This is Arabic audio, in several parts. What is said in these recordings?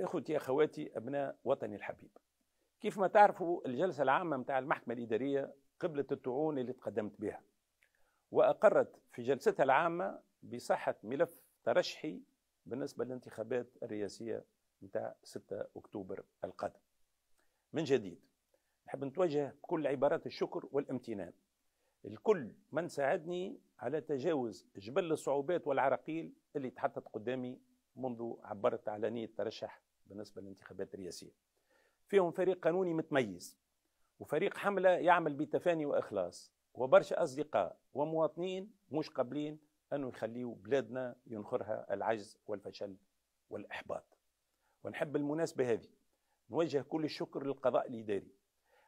اخوتي اخواتي ابناء وطني الحبيب كيف ما تعرفوا الجلسه العامه نتاع المحكمه الاداريه قبلت الطعون اللي تقدمت بها واقرت في جلستها العامه بصحه ملف ترشحي بالنسبه للانتخابات الرئاسيه نتاع 6 اكتوبر القادم من جديد نحب نتوجه بكل عبارات الشكر والامتنان الكل من ساعدني على تجاوز جبل الصعوبات والعراقيل اللي تحطت قدامي منذ عبرت على نية ترشح بالنسبة للانتخابات الرئاسية فيهم فريق قانوني متميز وفريق حملة يعمل بتفاني وإخلاص وبرشا أصدقاء ومواطنين مش قابلين أنه يخليوا بلادنا ينخرها العجز والفشل والإحباط ونحب المناسبة هذه نوجه كل الشكر للقضاء الإداري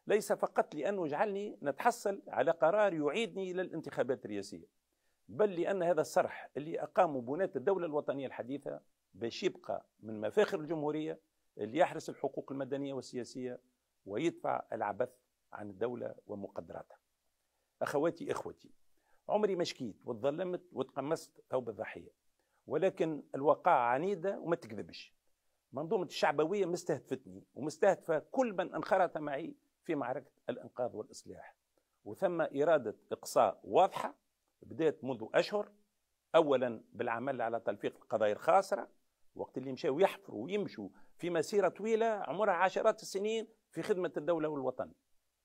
ليس فقط لأنه جعلني نتحصل على قرار يعيدني إلى الانتخابات الرئاسية بل لأن هذا الصرح اللي أقامه بنات الدولة الوطنية الحديثة باش يبقى من مفاخر الجمهوريه اللي يحرس الحقوق المدنيه والسياسيه ويدفع العبث عن الدوله ومقدراتها. اخواتي اخوتي عمري ما شكيت وتظلمت وتقمصت ثوب الضحيه ولكن الواقع عنيده وما تكذبش. منظومه الشعبويه مستهدفتني ومستهدفه كل من انخرط معي في معركه الانقاذ والاصلاح. وثم اراده اقصاء واضحه بدات منذ اشهر اولا بالعمل على تلفيق القضايا الخاسره وقت اللي مشاو يحفروا ويمشوا في مسيره طويله عمرها عشرات السنين في خدمه الدوله والوطن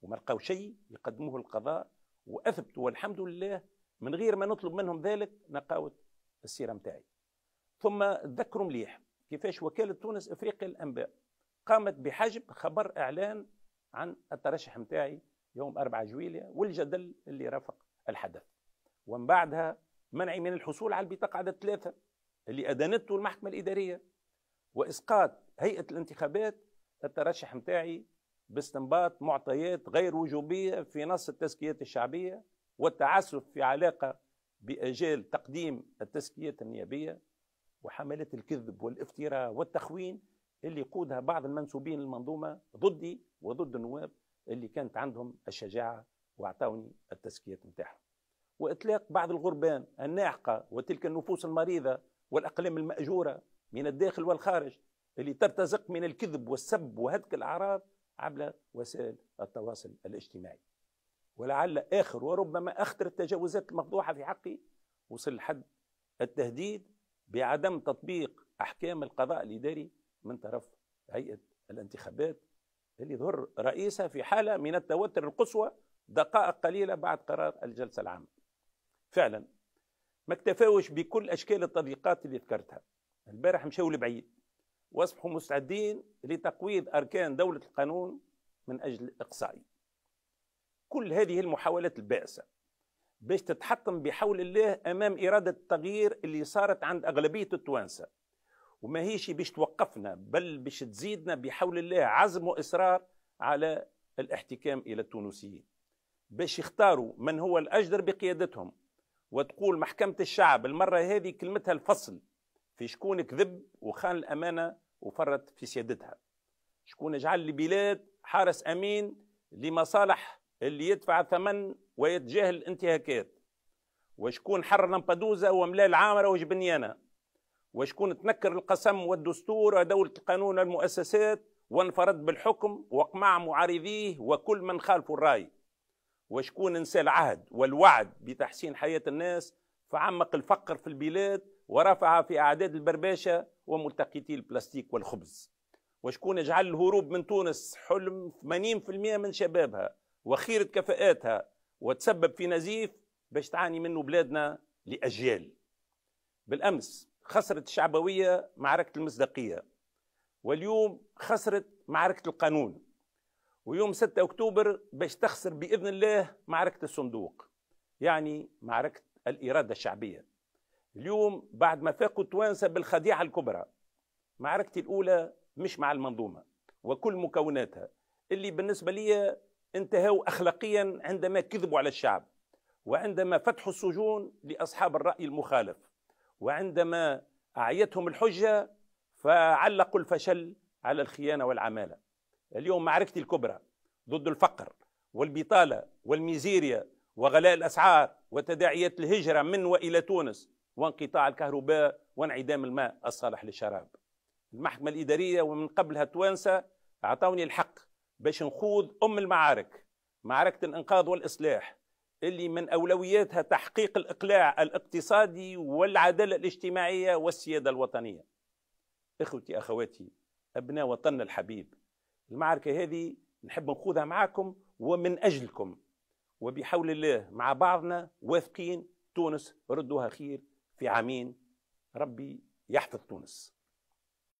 وما لقاو شيء يقدموه القضاء واثبتوا والحمد لله من غير ما نطلب منهم ذلك نقاوه السيره متاعي ثم تذكروا مليح كيفاش وكاله تونس افريقيا الانباء قامت بحجب خبر اعلان عن الترشح متاعي يوم 4 جويلية والجدل اللي رافق الحدث ومن بعدها منعي من الحصول على البطاقة عدد ثلاثة اللي ادانته المحكمه الاداريه واسقاط هيئه الانتخابات الترشح نتاعي باستنباط معطيات غير وجوبيه في نص التزكيات الشعبيه والتعسف في علاقه باجال تقديم التزكيات النيابيه وحملات الكذب والافتراء والتخوين اللي يقودها بعض المنسوبين المنظومه ضدي وضد النواب اللي كانت عندهم الشجاعه واعطوني التزكيات نتاعهم واطلاق بعض الغربان الناحقه وتلك النفوس المريضه والأقلام المأجورة من الداخل والخارج اللي ترتزق من الكذب والسب وهتك الأعراض عبر وسائل التواصل الاجتماعي ولعل آخر وربما أخطر التجاوزات المفضوحة في حقي وصل لحد التهديد بعدم تطبيق أحكام القضاء الإداري من طرف هيئة الانتخابات اللي ظهر رئيسها في حالة من التوتر القصوى دقائق قليلة بعد قرار الجلسة العامة فعلا ما اكتفاوش بكل اشكال التضييقات اللي ذكرتها البارح مشاو لبعيد واصبحوا مستعدين لتقويض اركان دوله القانون من اجل الاقصائي كل هذه المحاولات البائسه باش تتحطم بحول الله امام اراده التغيير اللي صارت عند اغلبيه التوانسه وما هيش باش توقفنا بل باش تزيدنا بحول الله عزم واصرار على الاحتكام الى التونسيين باش يختاروا من هو الاجدر بقيادتهم وتقول محكمة الشعب المرة هذه كلمتها الفصل في شكون كذب وخان الأمانة وفرت في سيادتها شكون جعل البلاد حارس أمين لمصالح اللي يدفع ثمن ويتجاهل الانتهاكات وشكون حرر لمبادوزا وملا العامرة وجبنيانة وشكون تنكر القسم والدستور ودولة القانون والمؤسسات وانفرد بالحكم وقمع معارضيه وكل من خالفوا الرأي وشكون انسى العهد والوعد بتحسين حياه الناس فعمق الفقر في البلاد ورفع في اعداد البرباشة وملتقيتي البلاستيك والخبز وشكون يجعل الهروب من تونس حلم 80% من شبابها وخيره كفاءاتها وتسبب في نزيف باش تعاني منه بلادنا لاجيال بالامس خسرت الشعبويه معركه المصداقيه واليوم خسرت معركه القانون ويوم 6 أكتوبر باش تخسر بإذن الله معركة الصندوق يعني معركة الإرادة الشعبية اليوم بعد ما فاقوا التوانسة بالخديعة الكبرى معركتي الأولى مش مع المنظومة وكل مكوناتها اللي بالنسبة لي انتهوا أخلاقيا عندما كذبوا على الشعب وعندما فتحوا السجون لأصحاب الرأي المخالف وعندما أعيتهم الحجة فعلقوا الفشل على الخيانة والعمالة اليوم معركتي الكبرى ضد الفقر والبطالة والميزيريا وغلاء الأسعار وتداعيات الهجرة من وإلى تونس وانقطاع الكهرباء وانعدام الماء الصالح للشراب المحكمة الإدارية ومن قبلها التوانسة أعطوني الحق باش نخوض أم المعارك معركة الإنقاذ والإصلاح اللي من أولوياتها تحقيق الإقلاع الاقتصادي والعدالة الاجتماعية والسيادة الوطنية إخوتي أخواتي أبناء وطننا الحبيب المعركة هذه نحب نخوضها معاكم ومن أجلكم وبحول الله مع بعضنا واثقين تونس ردوها خير في عامين ربي يحفظ تونس